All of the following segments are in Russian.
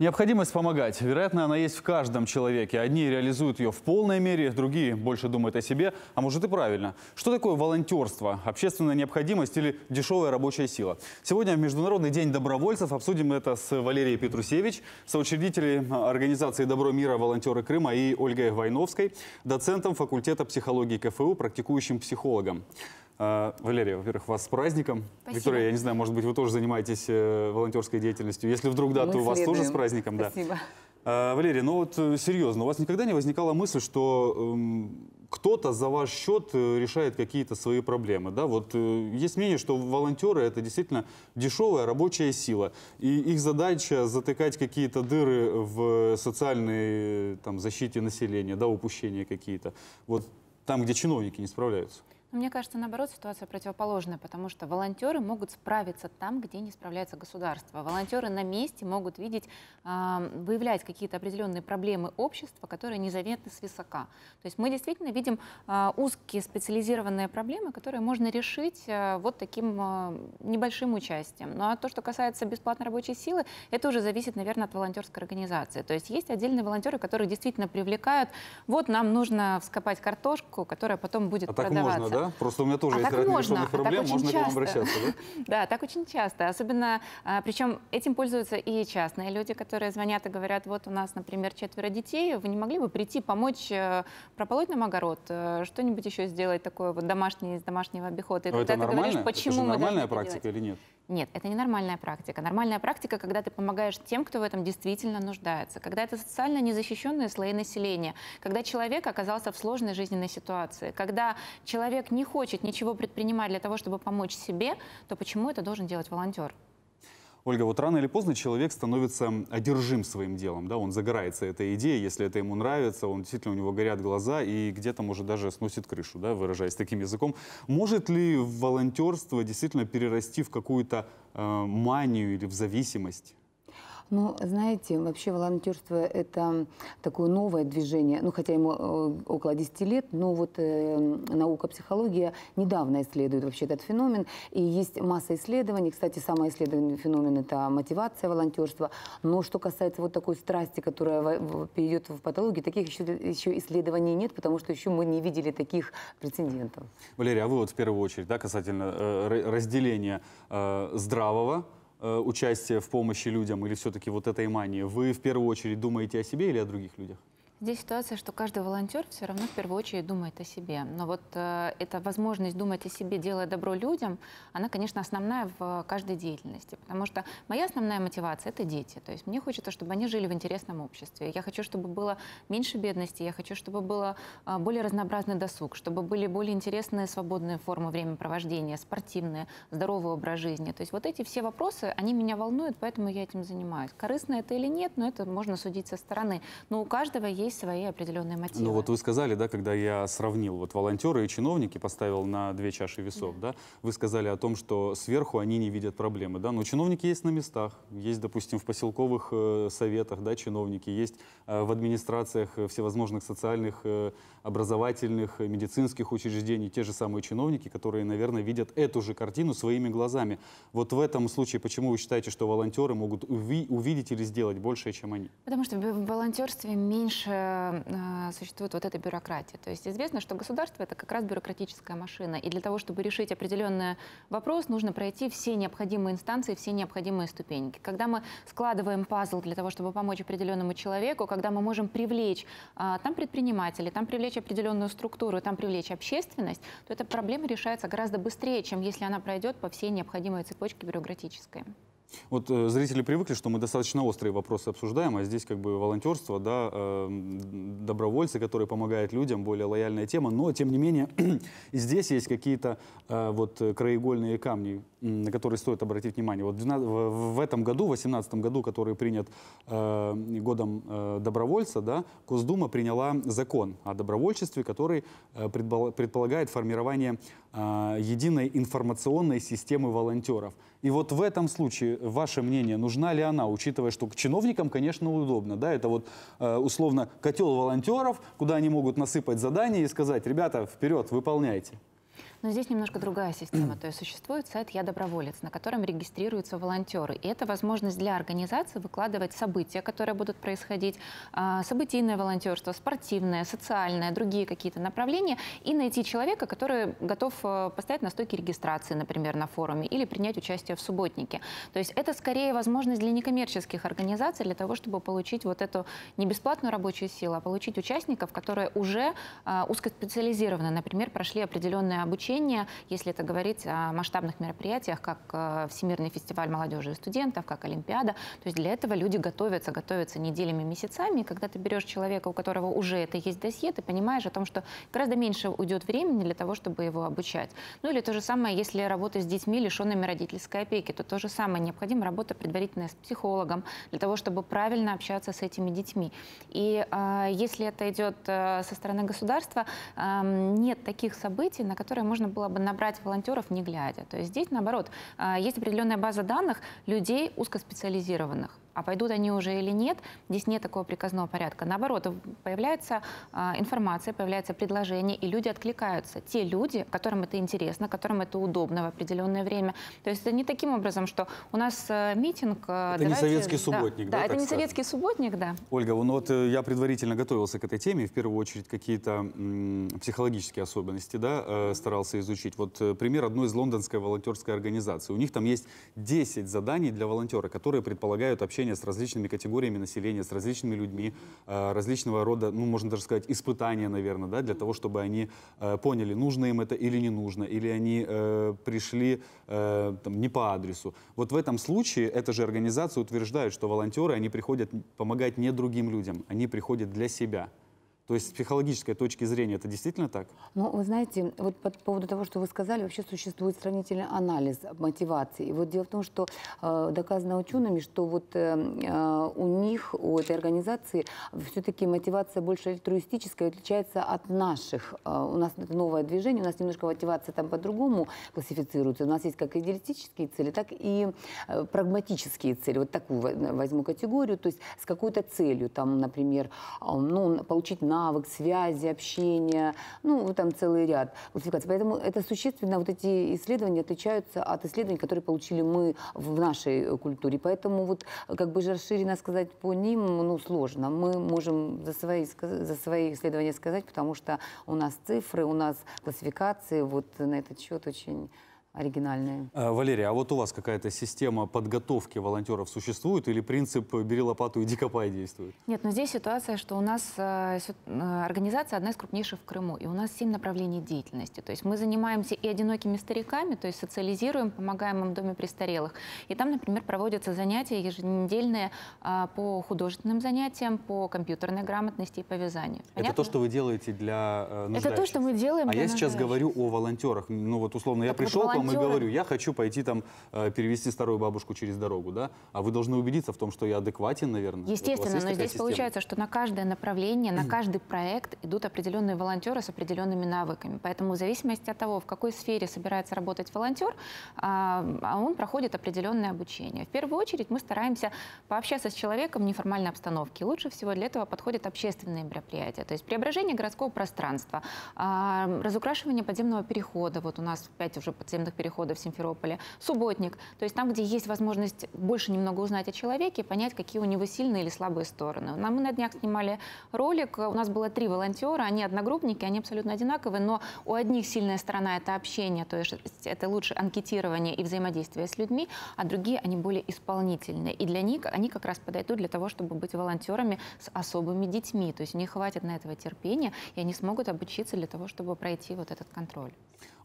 Необходимость помогать. Вероятно, она есть в каждом человеке. Одни реализуют ее в полной мере, другие больше думают о себе, а может и правильно. Что такое волонтерство, общественная необходимость или дешевая рабочая сила? Сегодня в Международный день добровольцев обсудим это с Валерией Петрусевич, соучредителем организации «Добро мира» волонтеры Крыма и Ольгой Войновской, доцентом факультета психологии КФУ, практикующим психологом. А, Валерия, во-первых, вас с праздником. Спасибо. Виктория, я не знаю, может быть, вы тоже занимаетесь э, волонтерской деятельностью. Если вдруг да, Мы то у вас тоже с праздником. Спасибо. Да. Спасибо, а, Валерия, ну вот э, серьезно, у вас никогда не возникала мысль, что эм, кто-то за ваш счет э, решает какие-то свои проблемы, да? Вот э, есть мнение, что волонтеры это действительно дешевая рабочая сила, и их задача затыкать какие-то дыры в социальной там, защите населения, да, упущения какие-то, вот там, где чиновники не справляются. Ну, мне кажется, наоборот, ситуация противоположная, потому что волонтеры могут справиться там, где не справляется государство. Волонтеры на месте могут видеть, выявлять какие-то определенные проблемы общества, которые незаметны с высока. То есть мы действительно видим а, узкие специализированные проблемы, которые можно решить э, вот таким а, небольшим участием. Ну а то, что касается бесплатной рабочей силы, это уже зависит, наверное, от волонтерской организации. То есть есть отдельные волонтеры, которые действительно привлекают, вот нам нужно вскопать картошку, которая потом будет а продаваться. можно, да? да? Просто у меня тоже а есть разрешенных а проблем, так можно часто. к вам обращаться, да? Да, так очень часто. Особенно, а, причем этим пользуются и частные люди, которые звонят и говорят, вот у нас, например, четверо детей, вы не могли бы прийти помочь э, прополоть нам огород, э, что-нибудь еще сделать такое вот домашнее, из домашнего обихода. И Но это нормально? говоришь, почему это же нормальная практика делать? или нет? Нет, это не нормальная практика. Нормальная практика, когда ты помогаешь тем, кто в этом действительно нуждается, когда это социально незащищенные слои населения, когда человек оказался в сложной жизненной ситуации, когда человек не хочет ничего предпринимать для того, чтобы помочь себе, то почему это должен делать волонтер? Ольга, вот рано или поздно человек становится одержим своим делом, да, он загорается этой идеей, если это ему нравится, он действительно, у него горят глаза и где-то, может, даже сносит крышу, да, выражаясь таким языком. Может ли волонтерство действительно перерасти в какую-то э, манию или в зависимость? Ну, знаете, вообще волонтерство – это такое новое движение, ну, хотя ему э, около 10 лет, но вот э, наука психология недавно исследует вообще этот феномен, и есть масса исследований. Кстати, самое исследованный феномен – это мотивация волонтерства. Но что касается вот такой страсти, которая перейдет в патологию, таких еще, еще исследований нет, потому что еще мы не видели таких прецедентов. Валерия, а вы вот в первую очередь, да, касательно э, разделения э, здравого, э, участие в помощи людям или все-таки вот этой мании, вы в первую очередь думаете о себе или о других людях? Здесь ситуация, что каждый волонтер все равно в первую очередь думает о себе. Но вот э, эта возможность думать о себе, делая добро людям, она, конечно, основная в каждой деятельности. Потому что моя основная мотивация – это дети. То есть мне хочется, чтобы они жили в интересном обществе. Я хочу, чтобы было меньше бедности, я хочу, чтобы было э, более разнообразный досуг, чтобы были более интересные свободные формы времяпровождения, спортивные, здоровый образ жизни. То есть вот эти все вопросы, они меня волнуют, поэтому я этим занимаюсь. Корыстно это или нет, но это можно судить со стороны. Но у каждого есть есть свои определенные мотивы. Ну вот вы сказали, да, когда я сравнил вот волонтеры и чиновники, поставил на две чаши весов, да, да вы сказали о том, что сверху они не видят проблемы, да, но чиновники есть на местах, есть, допустим, в поселковых э, советах, да, чиновники, есть э, в администрациях э, всевозможных социальных, э, образовательных, э, медицинских учреждений те же самые чиновники, которые, наверное, видят эту же картину своими глазами. Вот в этом случае почему вы считаете, что волонтеры могут уви увидеть или сделать больше, чем они? Потому что в волонтерстве меньше Э, а, существует вот эта бюрократия. То есть известно, что государство это как раз бюрократическая машина. И для того, чтобы решить определенный вопрос, нужно пройти все необходимые инстанции, все необходимые ступеньки. Когда мы складываем пазл для того, чтобы помочь определенному человеку, когда мы можем привлечь а, там предпринимателей, там привлечь определенную структуру, там привлечь общественность, то эта проблема решается гораздо быстрее, чем если она пройдет по всей необходимой цепочке бюрократической. Вот э, зрители привыкли, что мы достаточно острые вопросы обсуждаем, а здесь как бы волонтерство, да, э, добровольцы, которые помогают людям, более лояльная тема, но тем не менее здесь есть какие-то э, вот краеугольные камни, на которые стоит обратить внимание. Вот в, в, в этом году, в 2018 году, который принят э, годом э, добровольца, да, Госдума приняла закон о добровольчестве, который э, предполагает формирование а, единой информационной системы волонтеров. И вот в этом случае ваше мнение, нужна ли она, учитывая, что к чиновникам, конечно, удобно. Да? Это вот э, условно котел волонтеров, куда они могут насыпать задания и сказать, ребята, вперед, выполняйте. Но здесь немножко другая система. То есть существует сайт «Я доброволец», на котором регистрируются волонтеры. И это возможность для организации выкладывать события, которые будут происходить, а, событийное волонтерство, спортивное, социальное, другие какие-то направления, и найти человека, который готов э, поставить на стойке регистрации, например, на форуме, или принять участие в субботнике. То есть это скорее возможность для некоммерческих организаций, для того, чтобы получить вот эту не бесплатную рабочую силу, а получить участников, которые уже а, узкоспециализированно, например, прошли определенное обучение обучения, если это говорить о масштабных мероприятиях, как э, Всемирный фестиваль молодежи и студентов, как Олимпиада. То есть для этого люди готовятся, готовятся неделями, месяцами. И когда ты берешь человека, у которого уже это есть досье, ты понимаешь о том, что гораздо меньше уйдет времени для того, чтобы его обучать. Ну или то же самое, если работа с детьми, лишенными родительской опеки, то то же самое. необходимо работа предварительная с психологом для того, чтобы правильно общаться с этими детьми. И э, если это идет э, со стороны государства, э, нет таких событий, на которые можно можно было бы набрать волонтеров не глядя. То есть здесь, наоборот, а, есть определенная база данных людей узкоспециализированных а пойдут они уже или нет, здесь нет такого приказного порядка. Наоборот, появляется а, информация, появляется предложение, и люди откликаются. Те люди, которым это интересно, которым это удобно в определенное время. То есть это не таким образом, что у нас э, митинг... Э, это давайте, не советский субботник, да? Да, это не скажем. советский субботник, да. Ольга, ну вот э, я предварительно готовился к этой теме, в первую очередь какие-то психологические особенности, да, старался изучить. Вот пример одной из лондонской волонтерской организации. У них там есть 10 заданий для волонтера, которые предполагают общение общение с различными категориями населения, с различными людьми, э, различного рода, ну, можно даже сказать, испытания, наверное, да, для того, чтобы они э, поняли, нужно им это или не нужно, или они э, пришли там, не по адресу. Вот в этом случае эта же организация утверждает, что волонтеры, они приходят помогать не другим людям, они приходят для себя. То есть с психологической точки зрения это действительно так? Ну, вы знаете, вот по поводу того, что вы сказали, вообще существует сравнительный анализ мотивации. И вот дело в том, что э, доказано учеными, что вот э, э у них, у этой организации, все-таки мотивация больше альтруистическая отличается от наших. Э, у нас это новое движение, у нас немножко мотивация там по-другому классифицируется. У нас есть как идеалистические цели, так и э, прагматические цели. Вот такую возьму категорию, то есть с какой-то целью, там, например, э, ну, получить на навык связи, общения, ну, там целый ряд классификаций. Поэтому это существенно, вот эти исследования отличаются от исследований, которые получили мы в нашей культуре. Поэтому вот как бы же расширенно сказать по ним, ну, сложно. Мы можем за свои, за свои исследования сказать, потому что у нас цифры, у нас классификации вот на этот счет очень оригинальные. Э, Валерия, а вот у вас какая-то система подготовки волонтеров существует или принцип «бери лопату, иди копай» действует? Нет, но ну здесь ситуация, что у нас э, э, организация одна из крупнейших в Крыму, и у нас семь направлений деятельности. То есть мы занимаемся и одинокими стариками, то есть социализируем, помогаем им в доме престарелых. И там, например, проводятся занятия еженедельные по художественным занятиям, по компьютерной грамотности и по вязанию. Понятно? Это то, что вы делаете для нуждающихся? Это то, что мы делаем А я сейчас говорю о волонтерах. Ну вот условно, так я пришел к вам и говорю, я хочу пойти там э, перевести старую бабушку через дорогу, да, а вы должны убедиться в том, что я адекватен, наверное. Естественно, вот но здесь система? получается, что на каждое направление, на каждый проект идут определенные волонтеры с определенными навыками, поэтому в зависимости от того, в какой сфере собирается работать волонтер, а, а он проходит определенное обучение. В первую очередь мы стараемся пообщаться с человеком в неформальной обстановке. Лучше всего для этого подходят общественные мероприятия, то есть преображение городского пространства, а, разукрашивание подземного перехода, вот у нас опять уже подземных пешеходных переходов в Симферополе, субботник. То есть там, где есть возможность больше немного узнать о человеке, понять, какие у него сильные или слабые стороны. Нам мы на днях снимали ролик, у нас было три волонтера, они одногруппники, они абсолютно одинаковые, но у одних сильная сторона – это общение, то есть это лучше анкетирование и взаимодействие с людьми, а другие, они более исполнительные. И для них они как раз подойдут для того, чтобы быть волонтерами с особыми детьми. То есть у них хватит на этого терпения, и они смогут обучиться для того, чтобы пройти вот этот контроль.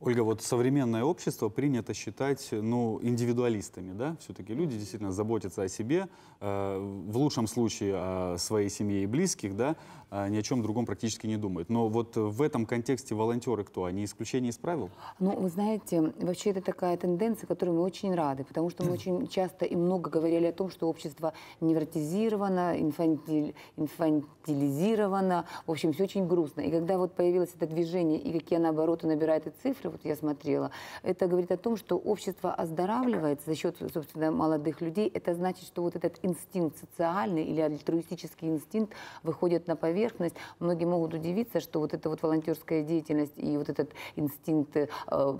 Ольга, вот современное общество принято считать ну, индивидуалистами, да? Все-таки люди действительно заботятся о себе, э, в лучшем случае о своей семье и близких, да, а ни о чем другом практически не думают. Но вот в этом контексте волонтеры кто? Они исключение из правил? Ну, вы знаете, вообще это такая тенденция, которой мы очень рады, потому что мы очень часто и много говорили о том, что общество невротизировано, инфантиль, инфантилизировано, в общем, все очень грустно. И когда вот появилось это движение, и какие, наоборот, набирает и цифры, вот я смотрела, это говорит о том, что общество оздоравливается за счет, собственно, молодых людей. Это значит, что вот этот инстинкт социальный или альтруистический инстинкт выходит на поверхность. Многие могут удивиться, что вот эта вот волонтерская деятельность и вот этот инстинкт э,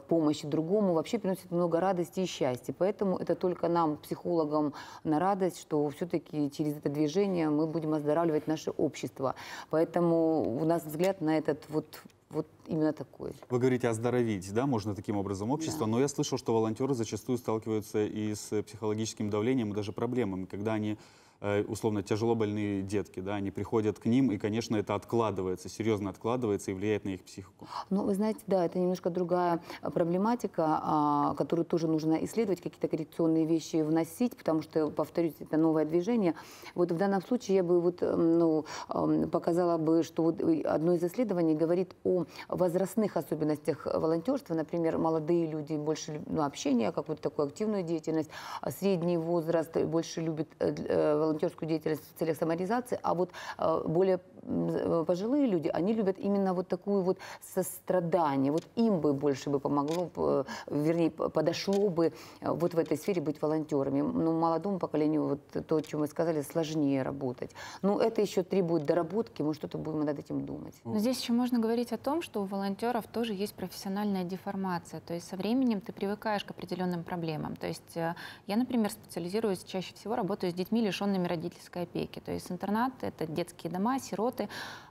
помощи другому вообще приносит много радости и счастья. Поэтому это только нам, психологам, на радость, что все-таки через это движение мы будем оздоравливать наше общество. Поэтому у нас взгляд на этот вот вот именно такой. Вы говорите оздоровить, да, можно таким образом общество, да. но я слышал, что волонтеры зачастую сталкиваются и с психологическим давлением, и даже проблемами, когда они Э, условно тяжелобольные детки, да, они приходят к ним, и, конечно, это откладывается, серьезно откладывается и влияет на их психику. Ну, вы знаете, да, это немножко другая э, проблематика, а, которую тоже нужно исследовать, какие-то коррекционные вещи вносить, потому что, повторюсь, это новое движение. Вот в данном случае я бы вот, э, ну, эм, показала бы, что вот одно из исследований говорит о возрастных особенностях волонтерства, например, молодые люди больше ну, общения, какую-то такую активную деятельность, а средний возраст больше любит э, волонтерскую деятельность в целях самореализации, а вот э, более Э, пожилые люди, они любят именно вот такую вот сострадание. Вот им бы больше бы помогло, э, вернее, подошло бы э, вот в этой сфере быть волонтерами. Но ну, молодому поколению, вот то, о чем вы сказали, сложнее работать. Но ну, это еще требует доработки, мы что-то будем над этим думать. Но здесь еще можно говорить о том, что у волонтеров тоже есть профессиональная деформация. То есть со временем ты привыкаешь к определенным проблемам. То есть я, например, специализируюсь, чаще всего работаю с детьми, лишенными родительской опеки. То есть интернат — это детские дома, сирот, роботи.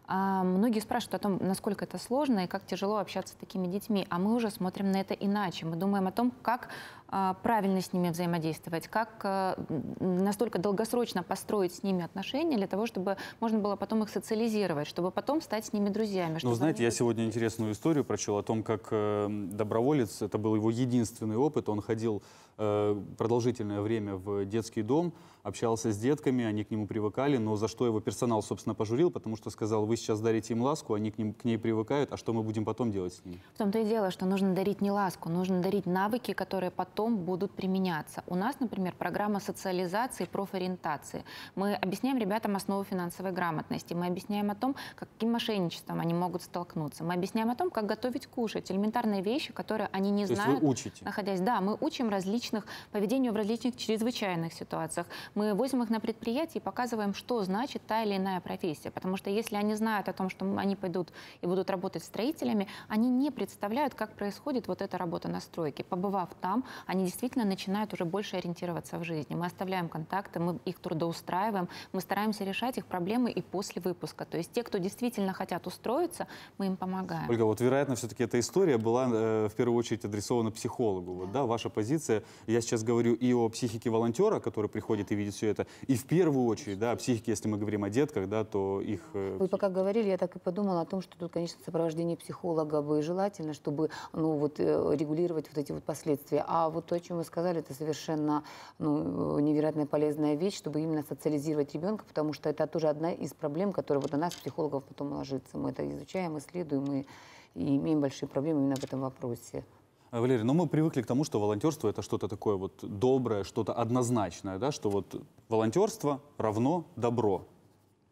А многие спрашивают о том, насколько это сложно и как тяжело общаться с такими детьми, а мы уже смотрим на это иначе. Мы думаем о том, как а, правильно с ними взаимодействовать, как э, настолько долгосрочно построить с ними отношения для того, чтобы можно было потом их социализировать, чтобы потом стать с ними друзьями. Ну, знаете, я сегодня интересную историю прочел о том, как э, доброволец, это был его единственный опыт, он ходил э, продолжительное время в детский дом, общался с детками, они к нему привыкали, но за что его персонал, собственно, пожурил, потому что сказал, вы сейчас дарите им ласку, они к, ним, к ней привыкают, а что мы будем потом делать с ними? В том-то и дело, что нужно дарить не ласку, нужно дарить навыки, которые потом будут применяться. У нас, например, программа социализации, профориентации. Мы объясняем ребятам основу финансовой грамотности, мы объясняем о том, каким мошенничеством они могут столкнуться, мы объясняем о том, как готовить кушать, элементарные вещи, которые они не То знают. Есть вы учите? Находясь, да, мы учим различных поведению в различных чрезвычайных ситуациях. Мы возим их на предприятие и показываем, что значит та или иная профессия. Потому что если они знают о том, что они пойдут и будут работать строителями, они не представляют, как происходит вот эта работа на стройке. Побывав там, они действительно начинают уже больше ориентироваться в жизни. Мы оставляем контакты, мы их трудоустраиваем, мы стараемся решать их проблемы и после выпуска. То есть те, кто действительно хотят устроиться, мы им помогаем. Ольга, вот вероятно, все-таки эта история была э, в первую очередь адресована психологу. Вот, да, ваша позиция, я сейчас говорю и о психике волонтера, который приходит и видит все это, и в первую очередь, да, о психике, если мы говорим о детках, да, то их... Э, Вы пока как говорили, я так и подумала о том, что тут, конечно, сопровождение психолога бы желательно, чтобы ну, вот, э, регулировать вот эти вот последствия. А вот то, о чем вы сказали, это совершенно ну, невероятно полезная вещь, чтобы именно социализировать ребенка, потому что это тоже одна из проблем, которая вот на нас, психологов, потом ложится. Мы это изучаем, исследуем и, и имеем большие проблемы именно в этом вопросе. Валерий, но ну мы привыкли к тому, что волонтерство это что-то такое вот доброе, что-то однозначное, да, что вот волонтерство равно добро.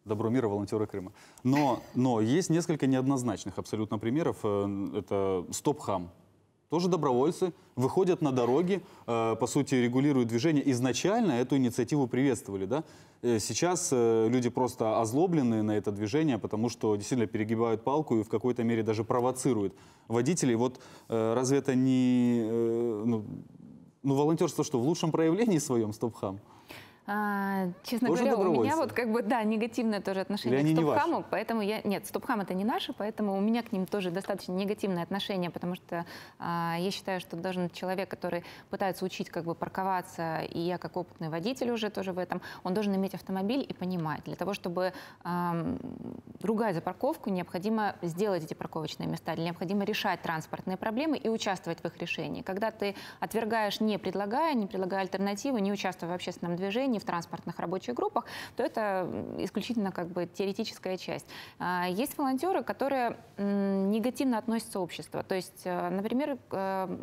Добро мира, волонтеры Крыма. Но, но есть несколько неоднозначных абсолютно примеров. Э, это стоп-хам. Тоже добровольцы выходят на дороги, э, по сути, регулируют движение. Изначально эту инициативу приветствовали, да? Э, сейчас люди просто озлоблены на это движение, потому что действительно перегибают палку и в какой-то мере даже провоцируют водителей. Вот разве это не... Ну, ну волонтерство что, в лучшем проявлении своем стоп-хам? А, честно Тоже говоря, у меня вот как бы, да, негативное тоже отношение Или к стоп-хаму, поэтому я, нет, стоп-хам это не наши, поэтому у меня к ним тоже достаточно негативное отношение, потому что а, я считаю, что должен человек, который пытается учить как бы парковаться, и я как опытный водитель уже тоже в этом, он должен иметь автомобиль и понимать, для того, чтобы а, ругая за парковку, необходимо сделать эти парковочные места, необходимо решать транспортные проблемы и участвовать в их решении. Когда ты отвергаешь, не предлагая, не предлагая альтернативы, не участвуя в общественном движении, в транспортных рабочих группах, то это исключительно как бы теоретическая часть. А, есть волонтеры, которые негативно относятся к обществу. То есть, э, например, э,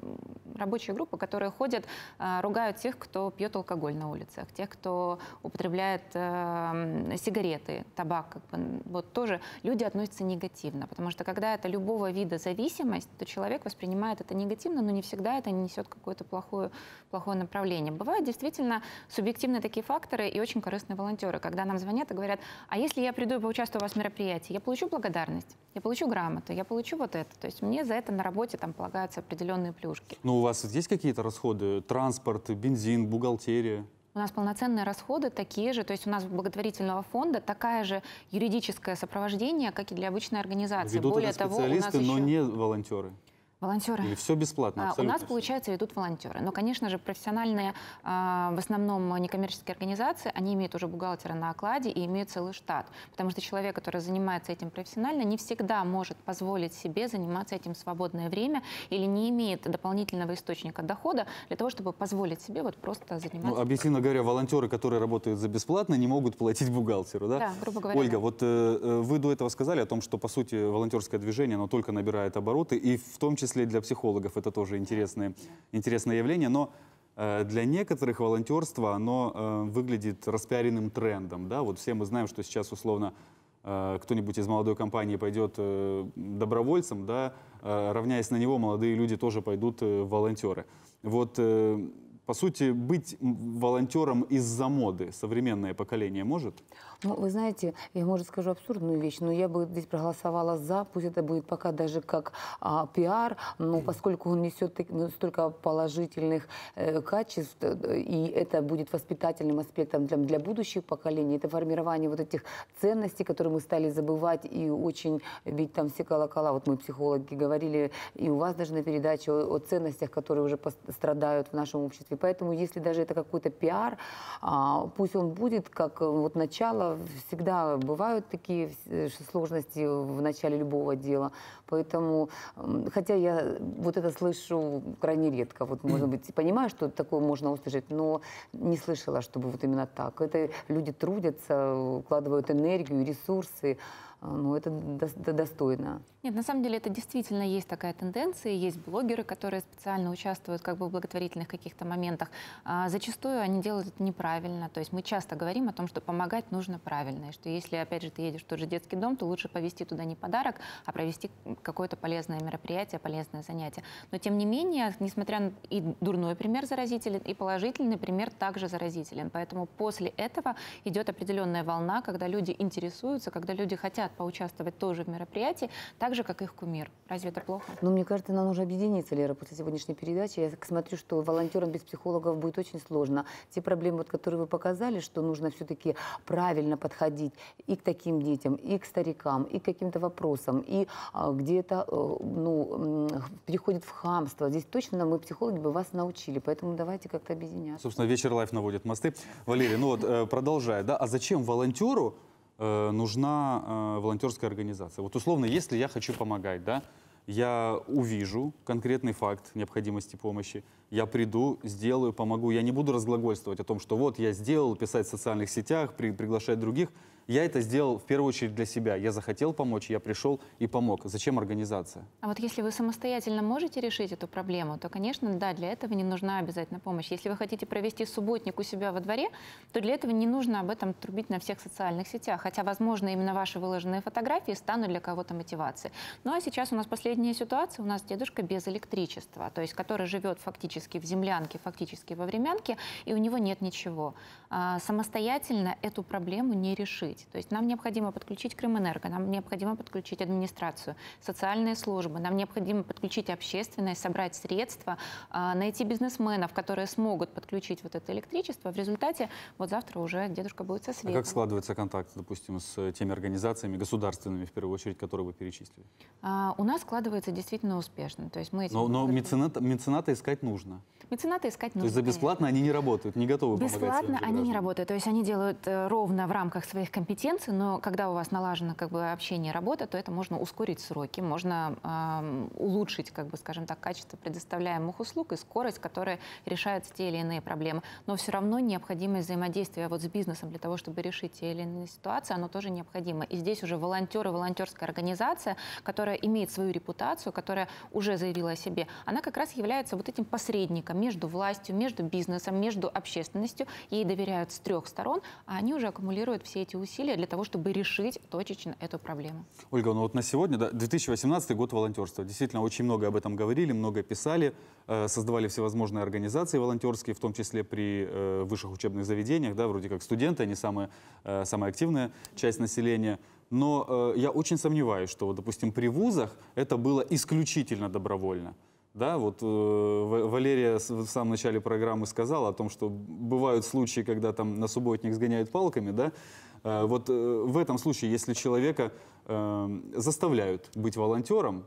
рабочие группы, которые ходят, э, ругают тех, кто пьет алкоголь на улицах, тех, кто употребляет сигареты, табак. Как бы, вот тоже люди относятся негативно, потому что когда это любого вида зависимость, то человек воспринимает это негативно, но не всегда это несет какое-то плохое, плохое направление. Бывают действительно субъективные такие такие факторы и очень корыстные волонтеры, когда нам звонят и говорят, а если я приду и поучаствую у вас в мероприятии, я получу благодарность, я получу грамоту, я получу вот это. То есть мне за это на работе там полагаются определенные плюшки. Ну у вас есть какие-то расходы? Транспорт, бензин, бухгалтерия? У нас полноценные расходы такие же, то есть у нас у благотворительного фонда такая же юридическое сопровождение, как и для обычной организации. Ведут Более это того, у но еще... не волонтеры. Волонтеры. Или все бесплатно? А, абсолютно. У нас, получается, идут волонтеры. Но, конечно же, профессиональные, а, в основном некоммерческие организации, они имеют уже бухгалтера на окладе и имеют целый штат. Потому что человек, который занимается этим профессионально, не всегда может позволить себе заниматься этим в свободное время или не имеет дополнительного источника дохода для того, чтобы позволить себе вот просто ну, заниматься. Ну, объективно говоря, волонтеры, которые работают за бесплатно, не могут платить бухгалтеру, да? Да, грубо говоря. Ольга, да. вот э, э вы до этого сказали о том, что, по сути, волонтерское движение, оно только набирает обороты, и в том числе числе для психологов это тоже интересное, интересное явление, но э, для некоторых волонтерство, оно э, выглядит распиаренным трендом. Да? Вот все мы знаем, что сейчас условно э, кто-нибудь из молодой компании пойдет добровольцем, да, равняясь на него, молодые люди тоже пойдут волонтеры. Вот, по сути, быть волонтером из-за моды современное поколение может? Ну, вы знаете, я, может, скажу абсурдную вещь, но я бы здесь проголосовала за, пусть это будет пока даже как а, пиар, но поскольку он несет ну, столько положительных э, качеств, э, и это будет воспитательным аспектом для, для будущих поколений, это формирование вот этих ценностей, которые мы стали забывать и очень бить там все колокола. Вот мы, психологи, говорили, и у вас даже на передаче о, о ценностях, которые уже страдают в нашем обществе. Поэтому, если даже это какой-то пиар, а, пусть он будет как вот начало всегда бывают такие э, сложности в начале любого дела. Поэтому, хотя я вот это слышу крайне редко, вот, может быть, понимаю, что такое можно услышать, но не слышала, чтобы вот именно так. Это люди трудятся, вкладывают энергию, ресурсы. А, ну, это достойно. Нет, на самом деле это действительно есть такая тенденция. Есть блогеры, которые специально участвуют как бы в благотворительных каких-то моментах. А зачастую они делают это неправильно. То есть мы часто говорим о том, что помогать нужно правильно. И что если, опять же, ты едешь в тот же детский дом, то лучше повезти туда не подарок, а провести какое-то полезное мероприятие, полезное занятие. Но тем не менее, несмотря на и дурной пример заразителен, и положительный пример также заразителен. Поэтому после этого идет определенная волна, когда люди интересуются, когда люди хотят хотят поучаствовать тоже в мероприятии, так же, как их кумир. Разве это плохо? Ну, мне кажется, нам нужно объединиться, Лера, после сегодняшней передачи. Я смотрю, что волонтерам без психологов будет очень сложно. Те проблемы, вот, которые вы показали, что нужно все-таки правильно подходить и к таким детям, и к старикам, и к каким-то вопросам, и а, где-то э, ну, переходит в хамство. Здесь точно мы, психологи, бы вас научили, поэтому давайте как-то объединяться. Собственно, вечер лайф наводит мосты. Валерий, ну вот э, продолжая, да, а зачем волонтеру Э, нужна э, волонтерская организация. Вот условно, если я хочу помогать, да, я увижу конкретный факт необходимости помощи, я приду, сделаю, помогу. Я не буду разглагольствовать о том, что вот я сделал, писать в социальных сетях, при, приглашать других. Я это сделал в первую очередь для себя. Я захотел помочь, я пришел и помог. Зачем организация? А вот если вы самостоятельно можете решить эту проблему, то, конечно, да, для этого не нужна обязательно помощь. Если вы хотите провести субботник у себя во дворе, то для этого не нужно об этом трубить на всех социальных сетях. Хотя, возможно, именно ваши выложенные фотографии станут для кого-то мотивацией. Ну а сейчас у нас последняя ситуация. У нас дедушка без электричества, то есть который живет фактически в землянке, фактически во времянке, и у него нет ничего. А, самостоятельно эту проблему не решить сеть. То есть нам необходимо подключить Крымэнерго, нам необходимо подключить администрацию, социальные службы, нам необходимо подключить общественное, собрать средства, а, найти бизнесменов, которые смогут подключить вот это электричество. В результате вот завтра уже дедушка будет со светом. А как складывается контакт, допустим, с теми организациями государственными, в первую очередь, которые вы перечислили? А, у нас складывается действительно успешно. То есть мы но но мецената, мецената искать нужно меценаты искать нужно. То есть за бесплатно конечно. они не работают, не готовы бесплатно помогать Бесплатно они не работают. То есть они делают э, ровно в рамках своих компетенций, но когда у вас налажено как бы общение, и работа, то это можно ускорить сроки, можно э, улучшить, как бы, скажем так, качество предоставляемых услуг и скорость, которая решает те или иные проблемы. Но все равно необходимое взаимодействие вот с бизнесом для того, чтобы решить те или иные ситуации, оно тоже необходимо. И здесь уже волонтеры, волонтерская организация, которая имеет свою репутацию, которая уже заявила о себе, она как раз является вот этим посредником между властью, между бизнесом, между общественностью. Ей доверяют с трех сторон, а они уже аккумулируют все эти усилия для того, чтобы решить точечно эту проблему. Ольга, ну вот на сегодня, да, 2018 год волонтерства. Действительно, очень много об этом говорили, много писали, э, создавали всевозможные организации волонтерские, в том числе при э, высших учебных заведениях, да, вроде как студенты, они самые, э, самая активная часть населения. Но э, я очень сомневаюсь, что, вот допустим, при вузах это было исключительно добровольно. Да, вот э, Валерия в самом начале программы сказала о том, что бывают случаи, когда там на субботник сгоняют палками, да. Э, вот э, в этом случае, если человека э, заставляют быть волонтером,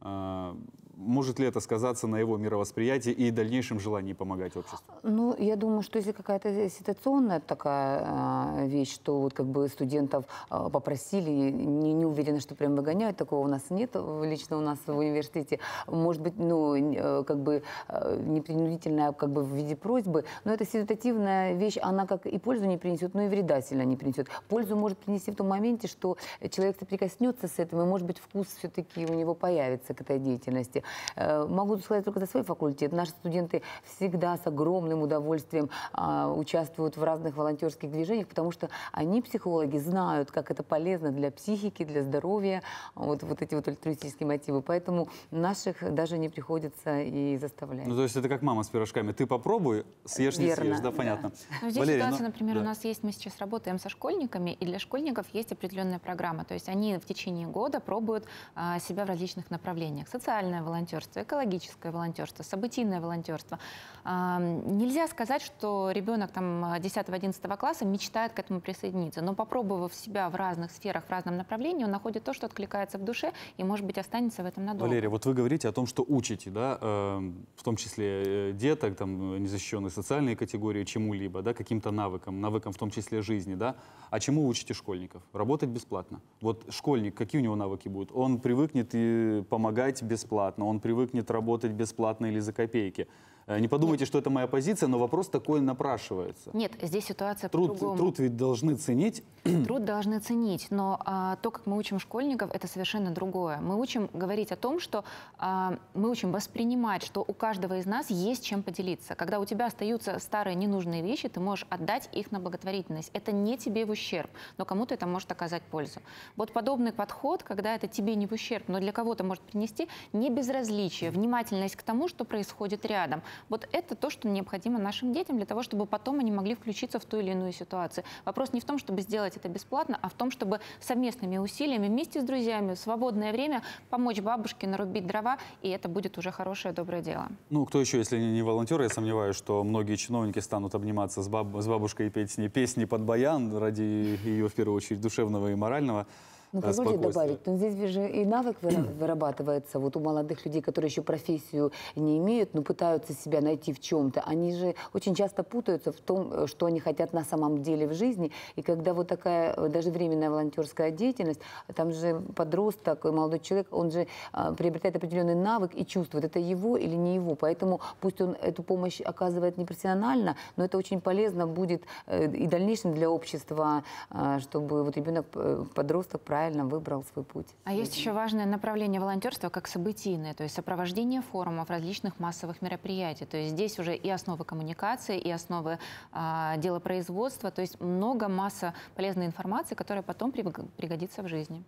э, может ли это сказаться на его мировосприятии и дальнейшем желании помогать обществу? Ну, я думаю, что если какая-то ситуационная такая а, вещь, что вот как бы студентов а, попросили, не, не уверена, что прям выгоняют, такого у нас нет, лично у нас в университете, может быть, ну, э, как бы а, непринудительная, как бы в виде просьбы, но эта ситуативная вещь, она как и пользу не принесет, но и вреда сильно не принесет. Пользу может принести в том моменте, что человек соприкоснется с этим, и, может быть, вкус все-таки у него появится к этой деятельности. Э, могу сказать только за свой факультет. Наши студенты всегда с огромным удовольствием а, участвуют в разных волонтерских движениях, потому что они, психологи, знают, как это полезно для психики, для здоровья, вот, вот эти вот альтруистические мотивы. Поэтому наших даже не приходится и заставлять. Ну, то есть это как мама с пирожками. Ты попробуй, съешь, Верно, не съешь, да, понятно. Но ну, здесь Валерия, ситуация, но... Ну, например, да. у нас есть, мы сейчас работаем со школьниками, и для школьников есть определенная программа. То есть они в течение года пробуют а, себя в различных направлениях. Социальное волонтерство, волонтерство, экологическое волонтерство, событийное волонтерство. А, нельзя сказать, что ребенок там 10-11 а, класса мечтает к этому присоединиться, но попробовав себя в разных сферах, в разном направлении, он находит то, что откликается в душе и, может быть, останется в этом надолго. Валерия, вот вы говорите о том, что учите, да, э, в том числе э, деток, там, незащищенные социальные категории, чему-либо, да, каким-то навыкам, навыкам в том числе жизни, да. А чему учите школьников? Работать бесплатно. Вот школьник, какие у него навыки будут? Он привыкнет и помогать бесплатно бесплатно, он привыкнет работать бесплатно или за копейки. Э, не подумайте, Нет. что это моя позиция, но вопрос такой напрашивается. Нет, здесь ситуация труд, по-другому. Труд ведь должны ценить. Труд должны ценить, но а, то, как мы учим школьников, это совершенно другое. Мы учим говорить о том, что а, мы учим воспринимать, что у каждого из нас есть чем поделиться. Когда у тебя остаются старые ненужные вещи, ты можешь отдать их на благотворительность. Это не тебе в ущерб, но кому-то это может оказать пользу. Вот подобный подход, когда это тебе не в ущерб, но для кого-то может принести, не без безразличие, внимательность к тому, что происходит рядом. Вот это то, что необходимо нашим детям для того, чтобы потом они могли включиться в ту или иную ситуацию. Вопрос не в том, чтобы сделать это бесплатно, а в том, чтобы совместными усилиями вместе с друзьями в свободное время помочь бабушке нарубить дрова, и это будет уже хорошее доброе дело. Ну, кто еще, если не волонтеры, я сомневаюсь, что многие чиновники станут обниматься с, баб с бабушкой и петь с ней песни под баян ради ее, в первую очередь, душевного и морального. Ну, позвольте добавить, но ну, здесь же и навык вырабатывается. Вот у молодых людей, которые еще профессию не имеют, но пытаются себя найти в чем-то, они же очень часто путаются в том, э, что они хотят на самом деле в жизни. И когда вот такая э, даже временная волонтерская деятельность, там же подросток, молодой человек, он же а, приобретает определенный навык и чувствует, это его или не его. Поэтому пусть он эту помощь оказывает непрофессионально, но это очень полезно будет э, и в дальнейшем для общества, а, чтобы вот ребенок, подросток правильно правильно выбрал свой путь. А есть еще важное направление волонтерства как событийное, то есть сопровождение форумов, различных массовых мероприятий. То есть здесь уже и основы коммуникации, и основы а, делопроизводства, то есть много масса полезной информации, которая потом пригодится в жизни.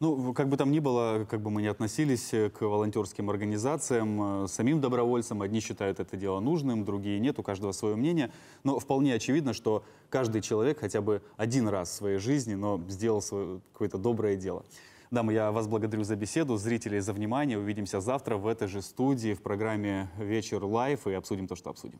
Ну, как бы там ни было, как бы мы ни относились э, к волонтерским организациям, э, самим добровольцам, одни считают это дело нужным, другие нет, у каждого свое мнение, но вполне очевидно, что каждый человек хотя бы один раз в своей жизни, но сделал свое какое-то доброе дело. Дамы, я вас благодарю за беседу, зрителей за внимание. Увидимся завтра в этой же студии в программе «Вечер лайф» и обсудим то, что обсудим.